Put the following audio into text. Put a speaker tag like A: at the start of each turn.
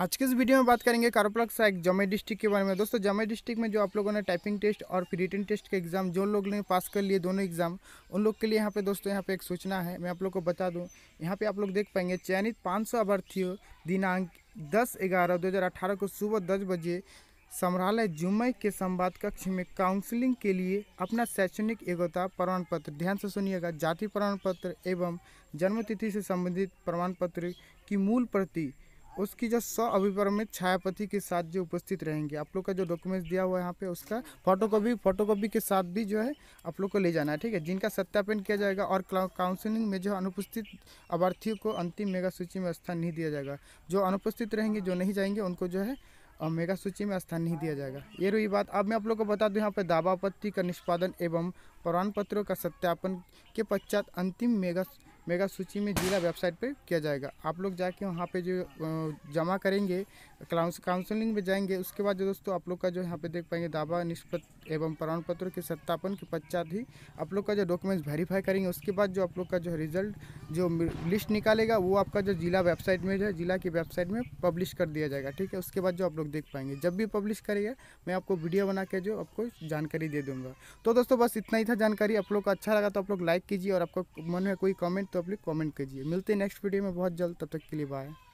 A: आज के इस वीडियो में बात करेंगे कारोप्लक्स एक जमे डिस्ट्रिक्ट के बारे में दोस्तों जमे डिस्ट्रिक्ट में जो आप लोगों ने टाइपिंग टेस्ट और फिर रिटर्न टेस्ट के एग्ज़ाम जो लोग ने पास कर लिए दोनों एग्ज़ाम उन लोग के लिए यहाँ पे दोस्तों यहाँ पे एक सूचना है मैं आप लोग को बता दूँ यहाँ पे आप लोग देख पाएंगे चयनित पाँच सौ अभ्यर्थियों दिनांक दस ग्यारह दो को सुबह दस बजे समरालय जुम्मे के संवाद कक्ष में काउंसिलिंग के लिए अपना शैक्षणिक योग्यता प्रमाण पत्र ध्यान से सुनिएगा जाति प्रमाण पत्र एवं जन्मतिथि से संबंधित प्रमाण पत्र की मूल प्रति उसकी जो सौ अभिप्रमित छायापति के साथ जो उपस्थित रहेंगे आप लोग का जो डॉक्यूमेंट्स दिया हुआ है यहाँ पे उसका फोटोकॉपी फोटोकॉपी के साथ भी जो है आप लोग को ले जाना है ठीक है जिनका सत्यापन किया जाएगा और काउंसलिंग में जो अनुपस्थित अभ्यर्थियों को अंतिम मेगा सूची में स्थान नहीं दिया जाएगा जो अनुपस्थित रहेंगे जो नहीं जाएंगे उनको जो है और मेगा सूची में स्थान नहीं दिया जाएगा ये रही बात अब मैं आप लोग को बता दूं यहाँ पर दावापत्ति का निष्पादन एवं प्रमाण पत्रों का सत्यापन के पश्चात अंतिम मेगा मेगा सूची में जिला वेबसाइट पर किया जाएगा आप लोग जाके वहाँ पे जो जमा करेंगे काउंसलिंग में जाएंगे उसके बाद जो दोस्तों आप लोग का जो यहाँ पे देख पाएंगे दावा निष्पत्त एवं प्रमाण पत्र के सत्यापन के पश्चात ही आप लोग का जो डॉक्यूमेंट्स वेरीफाई करेंगे उसके बाद जो आप लोग का जो रिजल्ट जो लिस्ट निकालेगा वो आपका जो जिला वेबसाइट में जो है जिला की वेबसाइट में पब्लिश कर दिया जाएगा ठीक है उसके बाद जो आप लोग देख पाएंगे जब भी पब्लिश करेगा मैं आपको वीडियो बना के जो आपको जानकारी दे दूँगा तो दोस्तों बस इतना ही था जानकारी आप लोग को अच्छा लगा तो आप लोग लाइक कीजिए और आपको मन में कोई कमेंट तो आप लोग कॉमेंट कीजिए मिलते हैं नेक्स्ट वीडियो में बहुत जल्द तब तक के लिए बाय